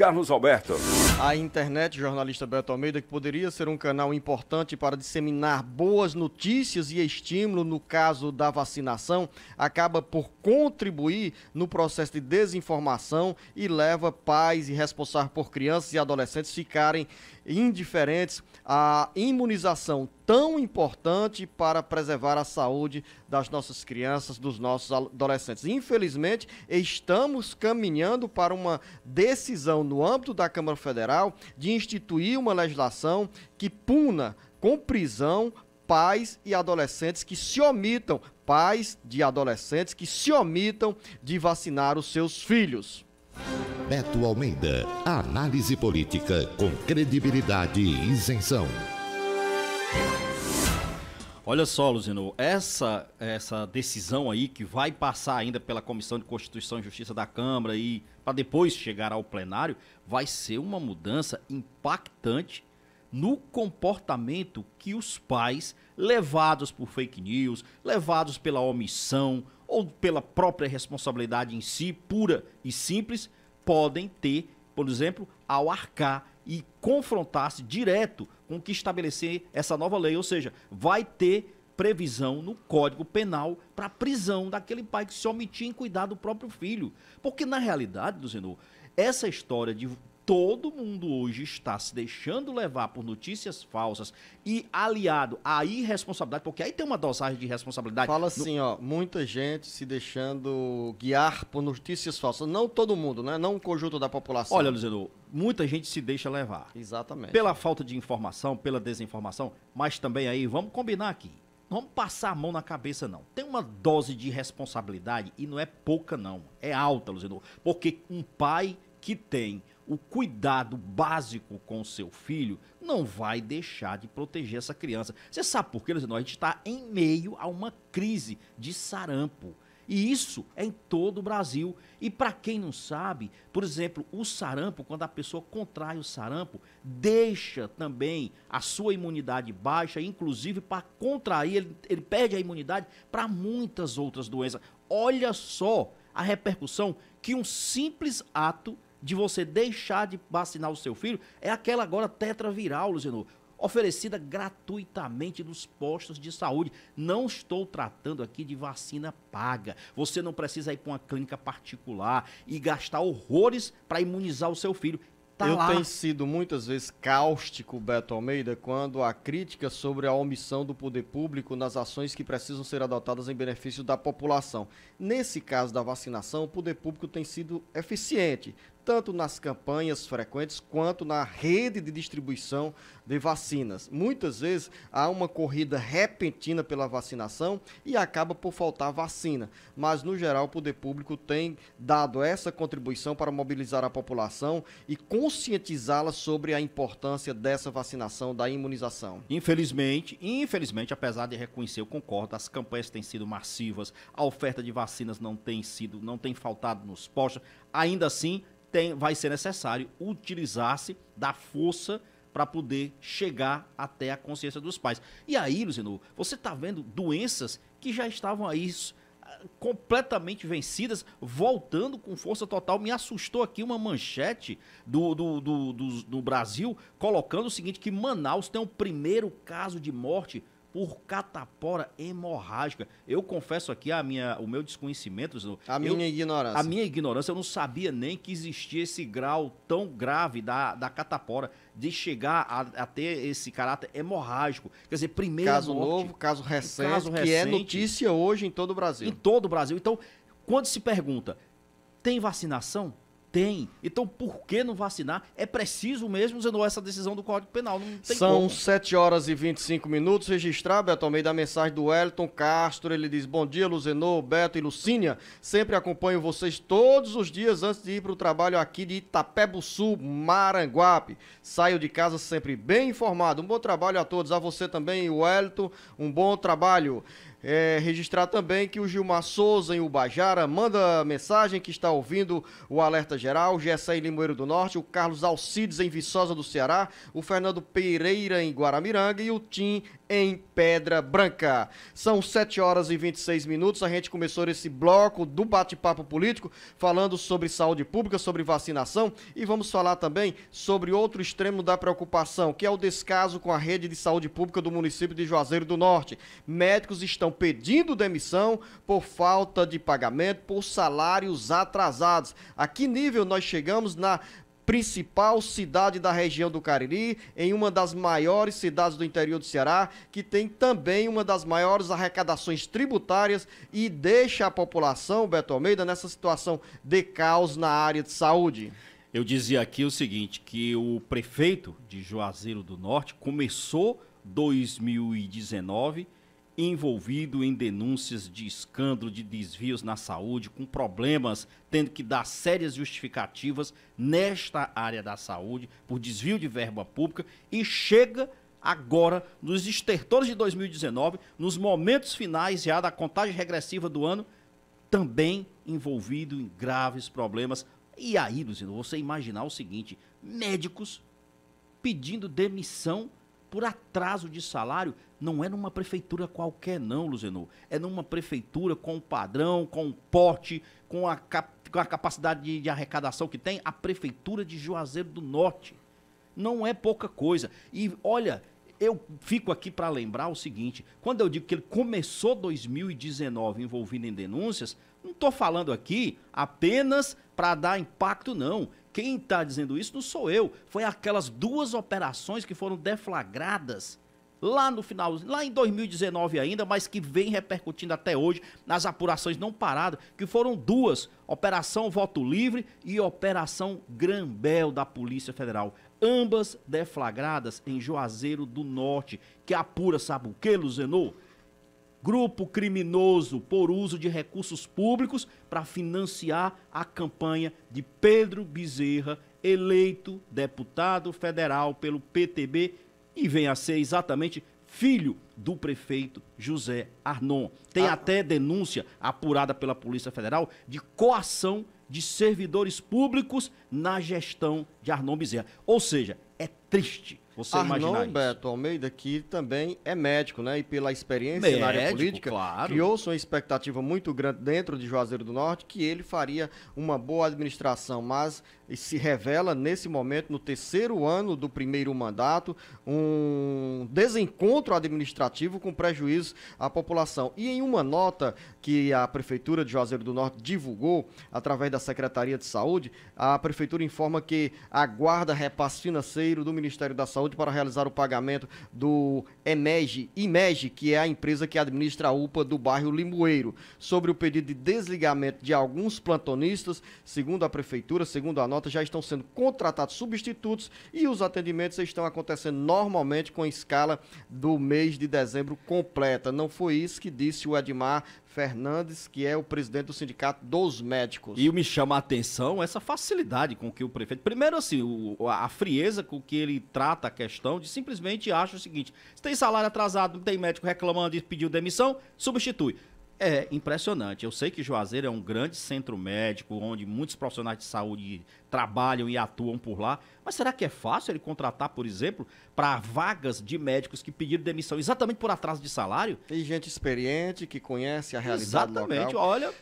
Carlos Alberto. A internet, jornalista Beto Almeida, que poderia ser um canal importante para disseminar boas notícias e estímulo no caso da vacinação, acaba por contribuir no processo de desinformação e leva pais e responsáveis por crianças e adolescentes ficarem indiferentes à imunização tão importante para preservar a saúde das nossas crianças, dos nossos adolescentes. Infelizmente, estamos caminhando para uma decisão no âmbito da Câmara Federal de instituir uma legislação que puna com prisão pais e adolescentes que se omitam, pais de adolescentes que se omitam de vacinar os seus filhos. Beto Almeida, análise política com credibilidade e isenção. Olha só, Luzino, essa, essa decisão aí que vai passar ainda pela Comissão de Constituição e Justiça da Câmara e para depois chegar ao plenário, vai ser uma mudança impactante no comportamento que os pais, levados por fake news, levados pela omissão ou pela própria responsabilidade em si, pura e simples, podem ter, por exemplo, ao arcar e confrontar-se direto com que estabelecer essa nova lei, ou seja, vai ter previsão no Código Penal para prisão daquele pai que se omitia em cuidar do próprio filho. Porque na realidade, Duzenor, essa história de todo mundo hoje está se deixando levar por notícias falsas e aliado à irresponsabilidade, porque aí tem uma dosagem de responsabilidade. Fala assim, no... ó, muita gente se deixando guiar por notícias falsas. Não todo mundo, né? Não um conjunto da população. Olha, Luziano, muita gente se deixa levar. Exatamente. Pela falta de informação, pela desinformação, mas também aí, vamos combinar aqui vamos passar a mão na cabeça, não. Tem uma dose de responsabilidade e não é pouca, não. É alta, Luzinor. Porque um pai que tem o cuidado básico com o seu filho não vai deixar de proteger essa criança. Você sabe por quê, Luciano? A gente está em meio a uma crise de sarampo. E isso é em todo o Brasil. E para quem não sabe, por exemplo, o sarampo, quando a pessoa contrai o sarampo, deixa também a sua imunidade baixa, inclusive para contrair, ele, ele perde a imunidade para muitas outras doenças. Olha só a repercussão que um simples ato de você deixar de vacinar o seu filho é aquela agora tetraviral, Luciano. Oferecida gratuitamente nos postos de saúde. Não estou tratando aqui de vacina paga. Você não precisa ir para uma clínica particular e gastar horrores para imunizar o seu filho. Tá eu lá. tenho sido muitas vezes cáustico, Beto Almeida, quando a crítica sobre a omissão do poder público nas ações que precisam ser adotadas em benefício da população. Nesse caso da vacinação, o poder público tem sido eficiente, tanto nas campanhas frequentes quanto na rede de distribuição de vacinas. Muitas vezes há uma corrida repentina pela vacinação e acaba por faltar vacina, mas no geral o poder público tem dado essa contribuição para mobilizar a população e conscientizá-la sobre a importância dessa vacinação, da imunização. Infelizmente, infelizmente, apesar de reconhecer, eu concordo, as campanhas têm sido massivas, a oferta de vacinas não tem sido, não tem faltado nos postos, ainda assim tem, vai ser necessário utilizar-se da força para poder chegar até a consciência dos pais. E aí, Luzino, você está vendo doenças que já estavam aí ah, completamente vencidas, voltando com força total. Me assustou aqui uma manchete do, do, do, do, do Brasil colocando o seguinte: que Manaus tem o primeiro caso de morte por catapora hemorrágica. Eu confesso aqui a minha, o meu desconhecimento. A eu, minha ignorância. A minha ignorância, eu não sabia nem que existia esse grau tão grave da, da catapora, de chegar a, a ter esse caráter hemorrágico. Quer dizer, primeiro. Caso morte, novo, caso recente, caso recente, que é notícia hoje em todo o Brasil. Em todo o Brasil. Então, quando se pergunta, tem vacinação? Tem. Então por que não vacinar? É preciso mesmo, Zenô essa decisão do Código Penal não tem São como. 7 horas e 25 minutos. Registrar, Beto Almeida, a mensagem do Wellington Castro. Ele diz: Bom dia, Luzenô, Beto e Lucínia. Sempre acompanho vocês todos os dias antes de ir para o trabalho aqui de Itapebo Maranguape. Saio de casa sempre bem informado. Um bom trabalho a todos. A você também, Wellington. Um bom trabalho. É, registrar também que o Gilmar Souza, em Ubajara, manda mensagem que está ouvindo o Alerta Geral, o Gessé em Limoeiro do Norte, o Carlos Alcides em Viçosa do Ceará, o Fernando Pereira em Guaramiranga e o Tim em Pedra Branca. São 7 horas e 26 minutos. A gente começou esse bloco do bate-papo político falando sobre saúde pública, sobre vacinação e vamos falar também sobre outro extremo da preocupação, que é o descaso com a rede de saúde pública do município de Juazeiro do Norte. Médicos estão pedindo demissão por falta de pagamento por salários atrasados. A que nível possível, nós chegamos na principal cidade da região do Cariri, em uma das maiores cidades do interior do Ceará, que tem também uma das maiores arrecadações tributárias e deixa a população, Beto Almeida, nessa situação de caos na área de saúde. Eu dizia aqui o seguinte, que o prefeito de Juazeiro do Norte começou 2019 envolvido em denúncias de escândalo de desvios na saúde, com problemas, tendo que dar sérias justificativas nesta área da saúde por desvio de verba pública e chega agora nos estertores de 2019, nos momentos finais já da contagem regressiva do ano, também envolvido em graves problemas. E aí, Luzino, você imaginar o seguinte: médicos pedindo demissão por atraso de salário não é numa prefeitura qualquer, não, Luzenor. É numa prefeitura com padrão, com porte, com a, cap com a capacidade de, de arrecadação que tem, a prefeitura de Juazeiro do Norte. Não é pouca coisa. E olha, eu fico aqui para lembrar o seguinte: quando eu digo que ele começou 2019 envolvido em denúncias, não estou falando aqui apenas para dar impacto, não. Quem está dizendo isso não sou eu. Foi aquelas duas operações que foram deflagradas lá no final, lá em 2019 ainda, mas que vem repercutindo até hoje nas apurações não paradas, que foram duas: Operação Voto Livre e Operação Grambel da Polícia Federal. Ambas deflagradas em Juazeiro do Norte, que apura, sabe o que, Luzenor? grupo criminoso por uso de recursos públicos para financiar a campanha de Pedro Bezerra, eleito deputado federal pelo PTB e vem a ser exatamente filho do prefeito José Arnon. Tem ah. até denúncia apurada pela Polícia Federal de coação de servidores públicos na gestão de Arnon Bezerra. Ou seja, é triste você Arnon imaginar isso. Beto Almeida, que também é médico, né? E pela experiência médico, na área política, claro. criou-se uma expectativa muito grande dentro de Juazeiro do Norte que ele faria uma boa administração, mas se revela nesse momento, no terceiro ano do primeiro mandato, um desencontro administrativo com prejuízo à população. E em uma nota que a Prefeitura de Juazeiro do Norte divulgou através da Secretaria de Saúde, a Prefeitura informa que aguarda repasse financeiro do Ministério da Saúde saúde para realizar o pagamento do EMEG, que é a empresa que administra a UPA do bairro Limoeiro, sobre o pedido de desligamento de alguns plantonistas, segundo a prefeitura, segundo a nota, já estão sendo contratados substitutos e os atendimentos estão acontecendo normalmente com a escala do mês de dezembro completa. Não foi isso que disse o Edmar Fernandes, que é o presidente do Sindicato dos Médicos. E me chama a atenção essa facilidade com que o prefeito. Primeiro, assim, o, a frieza com que ele trata questão de simplesmente acha o seguinte: se tem salário atrasado, não tem médico reclamando e pediu demissão, substitui. É impressionante. Eu sei que Juazeiro é um grande centro médico, onde muitos profissionais de saúde trabalham e atuam por lá. Mas será que é fácil ele contratar, por exemplo, para vagas de médicos que pediram demissão exatamente por atraso de salário? Tem gente experiente que conhece a realidade exatamente. local. Exatamente. Olha,